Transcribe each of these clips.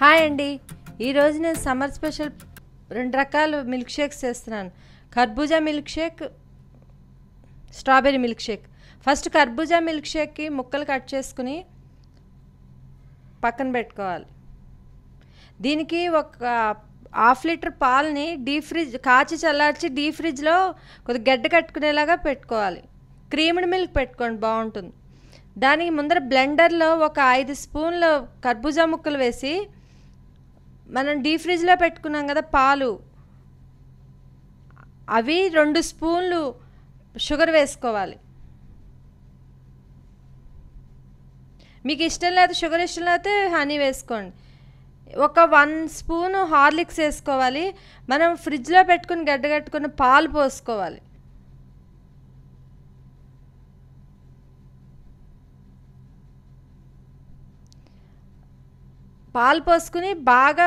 hi అండి ఈరోజు నేను సమ్మర్ స్పెషల్ రెండు రకాల మిల్క్ షేక్స్ చేస్తున్నాను కర్బూజా milk shake strawberry milk shake first కర్బూజా మిల్క్ షేక్కి ముక్కలు కట్ చేసుకుని పక్కన పెట్టుకోవాలి దీనికి ఒక హాఫ్ లీటర్ పాలని డీప్ ఫ్రిడ్జ్ కాచి చల్లార్చి డీప్ ఫ్రిడ్జ్లో కొద్దిగా గడ్డ కట్టుకునేలాగా పెట్టుకోవాలి క్రీమ్డ్ మిల్క్ పెట్టుకోండి బాగుంటుంది దానికి ముందర బ్లెండర్లో ఒక ఐదు స్పూన్లు కర్బూజా ముక్కలు వేసి మనం డీ ఫ్రిడ్జ్లో పెట్టుకున్నాం కదా పాలు అవి రెండు స్పూన్లు షుగర్ వేసుకోవాలి మీకు ఇష్టం లేదు షుగర్ ఇష్టం లేకపోతే హనీ వేసుకోండి ఒక వన్ స్పూన్ హార్లిక్స్ వేసుకోవాలి మనం ఫ్రిడ్జ్లో పెట్టుకుని గడ్డగట్టుకుని పాలు పోసుకోవాలి పాలు పోసుకుని బాగా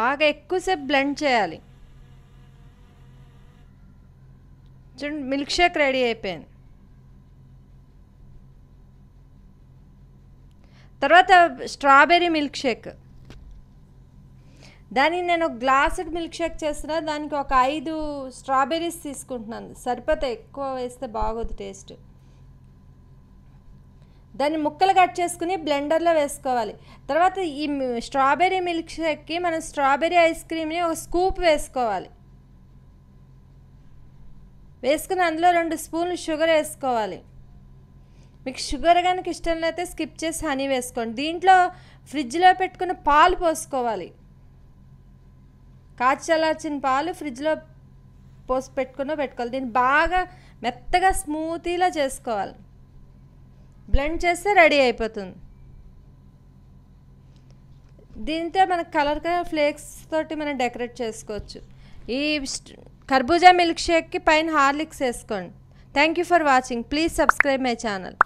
బాగా ఎక్కువసేపు బ్లెండ్ చేయాలి చూడండి మిల్క్ షేక్ రెడీ అయిపోయింది తర్వాత స్ట్రాబెర్రీ మిల్క్ షేక్ దానికి నేను ఒక గ్లాసుడ్ మిల్క్ షేక్ చేస్తున్నా దానికి ఒక ఐదు స్ట్రాబెర్రీస్ తీసుకుంటున్నాను సరిపోతే ఎక్కువ వేస్తే బాగోదు టేస్ట్ దాన్ని ముక్కలు కట్ చేసుకుని బ్లెండర్లో వేసుకోవాలి తర్వాత ఈ స్ట్రాబెర్రీ మిల్క్ షేక్కి మనం స్ట్రాబెర్రీ ఐస్ క్రీమ్ని ఒక స్కూప్ వేసుకోవాలి వేసుకుని అందులో రెండు స్పూన్లు షుగర్ వేసుకోవాలి మీకు షుగర్ కనుక ఇష్టం లేకపోతే స్కిప్ చేసి హనీ వేసుకోండి దీంట్లో ఫ్రిడ్జ్లో పెట్టుకున్న పాలు పోసుకోవాలి కాచలాచిన పాలు ఫ్రిడ్జ్లో పోసి పెట్టుకున్న పెట్టుకోవాలి దీన్ని బాగా మెత్తగా స్మూతీలా చేసుకోవాలి బ్లెండ్ చేస్తే రెడీ అయిపోతుంది దీంతో మనకు కలర్ కలర్ ఫ్లేక్స్ తోటి మనం డెకరేట్ చేసుకోవచ్చు ఈ కర్బూజా మిల్క్ షేక్కి పైన హార్లిక్స్ వేసుకోండి thank you for watching please subscribe my channel